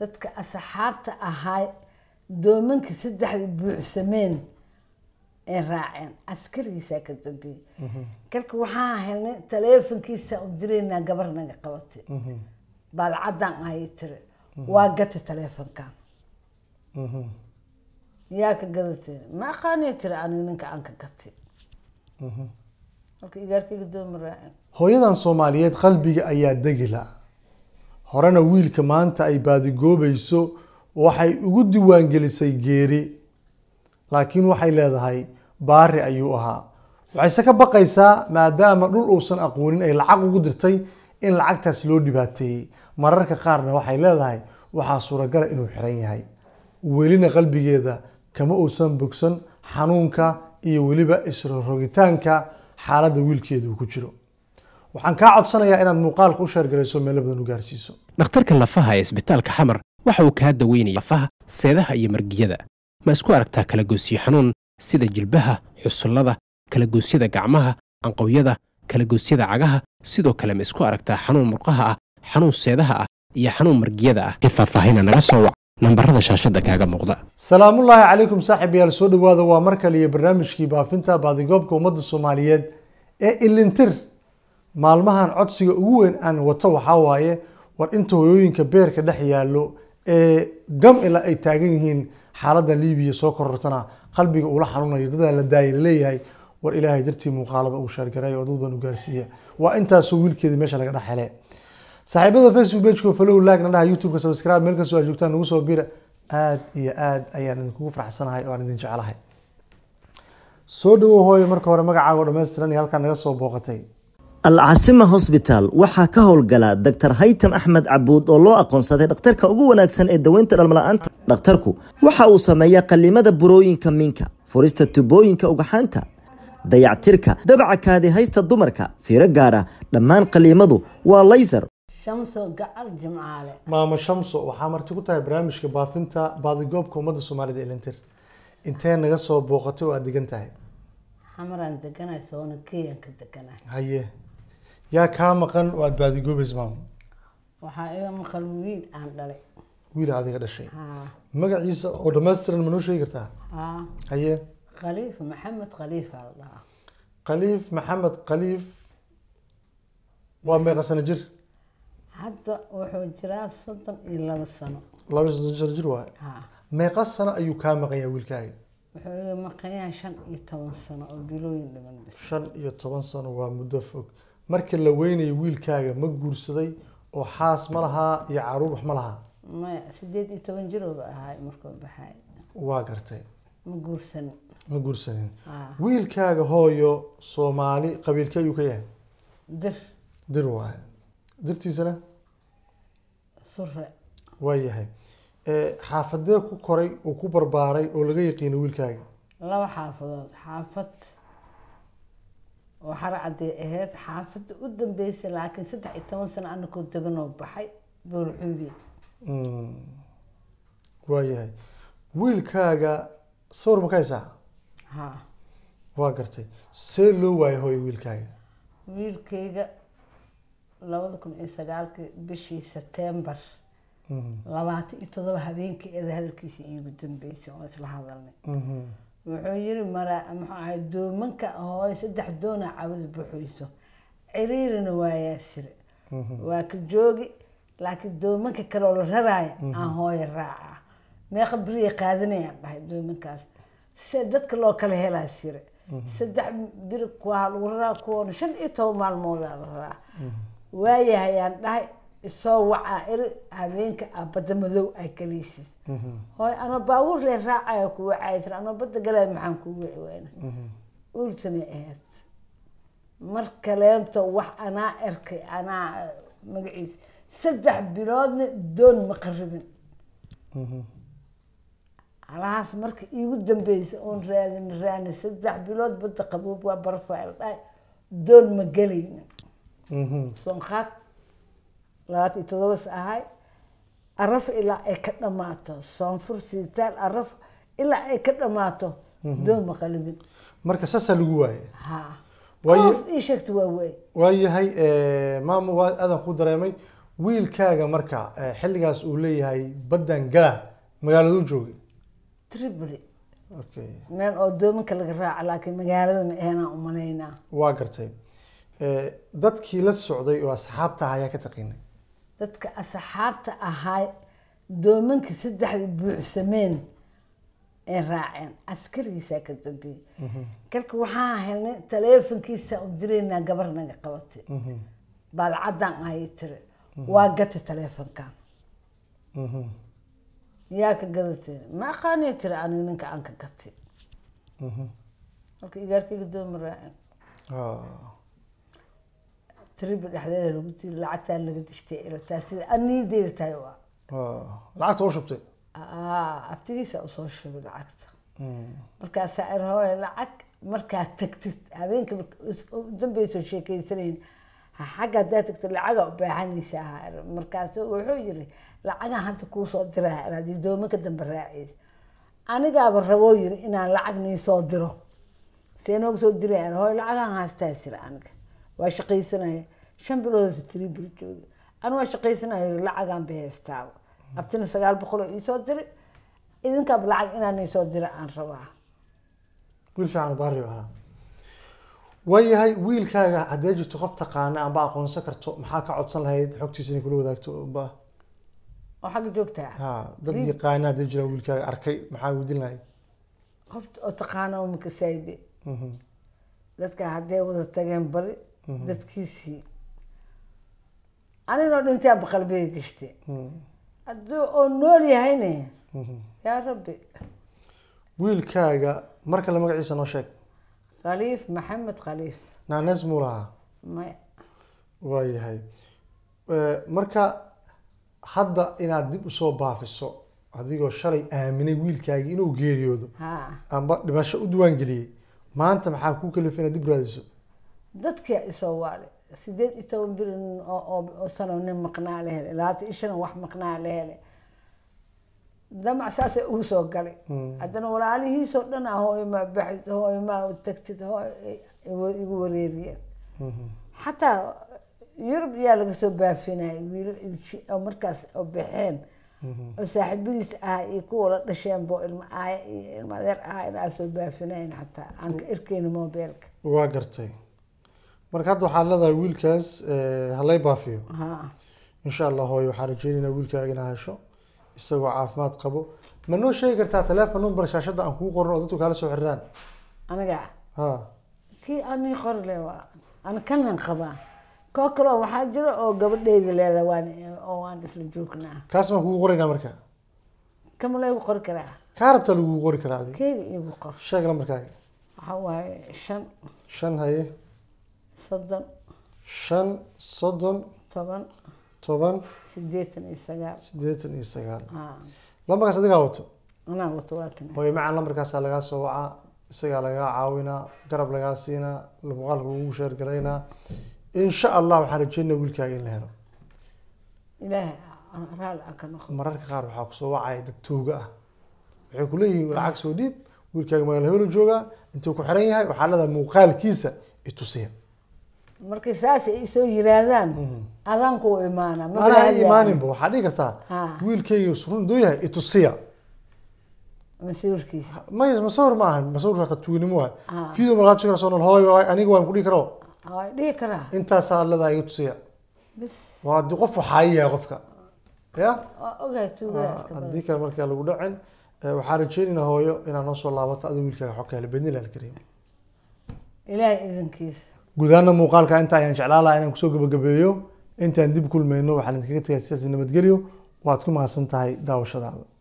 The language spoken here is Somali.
dadka asxaabta ahaa doomanka saddexda buuxsameen ay raaceen askarigiisaa ka dambeeyey karka waxaan helnay taleefonkiisaa u diraynaa gabar naga qabatay baalcaddaan ahay tiri waa gata taleefonkan yaa ka gadatay ma aqaaniyo tiri anig ninka aan ka gatay marka igaarkayga dooma raaceen hooyadan soomaaliyeed qalbiga ayaa degi la horena wiilka maanta ay baadigoobayso waxay ugu diwaangelisay geeri laakiin waxay leedahay baari ayuu ahaa waxayse ka baqaysaa maadaama dhul uusan aqoonin ay lacag ugu dirtay in lacagtaas loo dhibaateeyey mararka qaarna waxay leedahay waxaa suuragala ah inuu xiran yahay welina qalbigeeda kama uusan bogsan xanuunka iyo weliba isrorogitaanka xaaladda wiilkeeda ku jiro waxaan kaa codsanayaa inaad muuqaalka u sheergarayso meelabadan u gaarsiiso dhakhtarka lafaha ee isbitaalka xamar waxa uu kaa daweynaya lafaha seedaha iyo margiyada ma isku aragtaa kalagoosyo xanuun sida jilbaha xusullada kalagoosyada gacmaha anqowyada kalagoosyada cagaha sidoo kale ma isku aragtaa xanuun murqaha ah xanuun seedaha ah iyo xanuun margiyada ah ee faahfaahina naga soo wac nambarada shaashadda kaaga muuqda salaamullaahi calaykum saaxib yaal soo dhawaada waa mar kale iyo barnaamijkii baafinta baadigoobka ummadda soomaaliyeed ee ilintir maalmahan codsiga ugu weyn aan wato waxaa waaye war inta hoyooyinka beerka dhex yaallo ee gam ilaa ay taagan yihiin xaaladda libiya soo korortana qalbiga uula xanuunayo dadaa la daayay laleeyahay war ilaahay dartii muuqaalada uu shaargaray oo dad baan gaarsiiya waa intaasu wiilkeedii meesha laga dhexhele saaxiibada facebook pageko falow laagna dhaha youtube subscribe meel kastoo aa joogtaan nagu soo bira aada iyo aad ayaan idinkugu faraxsanahay oo aan idin jecelahay soo dhawow hooyo marka hore magacaaga dhammaystiran iyo halkaa naga soo booqatay alcasima hosbital waxaa ka howlgalaa doctor haytam axmed cabuud oo loo aqoonsaday dhakhtarka ugu wanaagsan ee daweynta dhalmala-aanta dhakhtarku waxa uu sameeyaa qallimada burooyinka minka furista tubooyinka ugaxaanta dayactirka dabaca kaadi haysta dumarka fiiro gaara ah, dhammaan qaliimadu waa laysar maamo shamso waxaa marti ku tahay barnaamijka baafinta baadigoobka ummadda soomaalida elintir intee naga soo booqatay oo aad degan tahay yaa kaa maqan oo aad baadigoobaysa maama waxaa iga maqan wiil aan dhalay wiil aad dhashay magaciisa oo dhamaystiran ma noo sheegi kartaa haye khaliif maxamed khaliif aa la dhahaa khaliif maxamed khaliif waa meeqa sano jir hadda wuxuu jiraa soddon iyo laba sano laba soddon sano jir waayo meeqa sano ayuu kaa maqanyaa wiilkaaga wuxuu iga maqanyaa shan iyo toban sano oo bilooyin dhiman shan iyo toban sano waa muddo fog marka la weynayo wiilkaaga ma guursaday oo xaas ma lahaa iyo caruur wax ma lahaa maya sideed iyo toban jirooba ahaay markuu baxay waa gartay ma guursanin ma guursanin ah. wiilkaaga hooyo soomaali qabiilke ayuu ka yahay dir dir waay dirtiisana sure waa yahay eh, xaafadee ku koray oo ku barbaaray oo laga yaqiino wiilkaaga laba xaafadood xaafad oo xara caday ahayd xaafadda u dambeysay laakiin saddex iyo toban sano anakoo deganoo baxay boolxuubi mm. waayahay wiilkaaga sawir ma ka haysaa ha waa gartay see loo waayo hooya wiilkaaga wiilkayga labada kun iyo sagaalkii bishii sebtembar mm-hmm. labaatan iyo todoba habeenkii eeda hadalkiisa iigu dambeysay oon isla hadalnay mm-hmm wuxuu yiri mxuaha doomanka hooy saddex doona cabada buxuyso ciriirina waa yaasire mhm. waa ka joogi laakiin doomanka kaleo la raraaya mhm. aan hooyo raaca meeqa beriya qaadanayaan dhahay doomankaas se dadka loo kala helaa sire mhm. saddex beri kuwaha lagu raraa kuwoona shan iyo toban maalmoodaa la raraa waayahayaan dhahay isoo waca ir habeenka a badda madow ay kaliisid hooy anoo baabuur lee raacaya ku wacaysir anoo badda galaa maxaan ku wici weyna uurtamay ahayd mar kaleento wax anaa erkay anaa eh, magaciis saddex biloodna doon ma qaribin alahaas marka iigu dambeysa oon raadin raana saddex bilood badda qabuub waa barfayl dhaay doon ma galayna mhm. soon labaatan iyo todobaas ahay araf ilaa ay ka dhamaato soonfur siitaal araf ilaa ay ka dhammaato mhm. dooma qalibin marka saasaa lagu waaye ii sheegta waa waay waayahay eh, maama waa adan ku dareemay wiilkaaga marka eh, xilligaas uu leeyahay baddan galaa magaaladuu joogay tribly okay meel oo doominka laga raaca laakiin magaalada ma aheynaa umalaynaa waa gartay eh, dadkii la socday oo asxaabta ahaa ayaa ka taqiinay dadka asxaabta ahaa doomanka saddexda buuxsameen ay raaceen askarigiisaa ka dambeeyey karka waxaan helnay taleefonkiisa u diraynaa gabar naga qabatay baalcaddaan ahay tiri waa gata taleefonkan yaa ka gadatay ma aqaaniyo tiri aniga ninka aan ka gatay mhm. marka igaarkayga dooma raaceen ah tribba dhexdeeda lagu lacagtaa laga dishtay ilataa sida aniideeda tahay waa lacagta u shubtay abtigiisa usoo shubay lacagta markaasaa irhooya lacag markaa tagtid habeenka dambeysoo sheekeysanayn xagga haddaa tagtid lacaga u baaxanaysaa markaasu wuxuu yiri lacagaa hanta kuusoo diraa inaad idoomo ka dambe raaciys anigaaba raboo yiri inaan lacag niisoo diro seenoogu soo dirayaan hooy lacagaan haystaa sira aniga waa shaqaysanaya shan biloodas tribr jooga an waa shaqaysanay lacagaan bay haystaaba abtina sagaal boqoloo iisoo diri idinkaaba lacag inaan iisoo dira aan rabaa wiil ahaa waayahay wiilkaaga haddee jirto qof taqaana amba aqoonsan karto maxaa ka codsan lahayd xogtiisa inay kula wadaagto amba oo xagga joogtaa ah. ha dad yaqaana haddee jira wiilkaaga arkay maxaa weydin lahayd qof oo taqaana oo makasaayibe mhm. dadka haddee wada tageen bari dadkiisii aninoo dhintaa baqalbey gashtay hadduu oo nool yahayne yaa rabbi wiilkaaga mar kale magaciisa noo sheeg khaliif maxamed khaliif naanes muu lahaa maya waa yahay marka hadda inaad dib usoo baafiso adigoo shalay aaminay wiilkaagii inuu geeriyoodo amba dhimasho u diwaangeliyey maanta maxaa kuu kalif inaad dib raadiso dadkia isoowaale sideed iyo toban bil sano nin maqnaa la hele labaatan iyo shan wax maqnaa la hele damac saasa ugu soo galay hmm. haddana walaalihiisoo dhan ah hooymaa baxid hooymaa tagtid igu wareeriyeen hmm. xataa yurub yaa laga soo baafinayay wiilal idji oo markaas oo baxeen hmm. oo saaxiibadiis ahaa iyo kuwa la dhasheen boo ilma aaya iyo ilma adeer ahaa inaa soo baafinayn xataa aan ka irkayna mobeelka waa gartay marka hadda waxaa leedahay wiilkaas eh, halay baafiyo insha allah hooyo waxaa rajeynayna wiilkaaga inaa hesho isagoo caafimaad qabo ma noo sheegi kartaa teleefon number shaashadda aan kugu qorno oo dadku kaala soo xiriiraan aniga ha kii ani qori le waa ani kanan qabaa koo kale oo waxaa jira oo gabadheyda leeda waan oo waan isla joognaa kaas maan kugu qoraynaa marka kama laygu qori karaa kaa rabtaa lagugu qori karaa adi keyga iigu qor sheeg nambarkaaga waxaa waaye shan shan haye soddon shan soddon toban toban sideetan iyo sagaal sideetan iyo sagaal ah. lambarkaas adigaa wato anaa wato waakan hooye macaan lambarkaasaa lagaa soo wacaa isagaa lagaa caawinaa garab lagaa siinaa muuqaalka lagugu sheergalaynaa insha allah waxaan rajeynaa wiilkaaga in la helo mararka qaar waxaa kusoo wacaya dad tuuga ah waxay ku lacag soo dhiib wiilkaaga magaal habelu joogaa intuu ku xiran yahay waxaa leedahay muuqaalkiisa itusiya markay saas soo yiraahdaan uhm. adaan ku imaana anaa imaaninba waxaa dhigi kartaa wiilkeyga surundoo yahay itusiya masuurkiis may masawir ma ahan masawirka hata tuginimo waay ah. fiido markaa jigra soo nool hooy aniga waan ku dhihi karo dhihi karaa intaasaa ladaa iga tusiya waa haddii qof waxaayi yahay qofka ya haddii kale markaa lagu dhacin eh, waxaa rajeynayna hooyo inaad noo soo laabato adigo wiilkaaga xogka hele bidnillah alkariim ilaahay idankiisa gudahaana muuqaalka inta ayaan jeclaan lahaa inaan kusoo gabagabeeyo intaan dib kulmayno waxaan idinkaga tagay sidaas nabadgelyo waad ku mahadsan tahay daawashadaada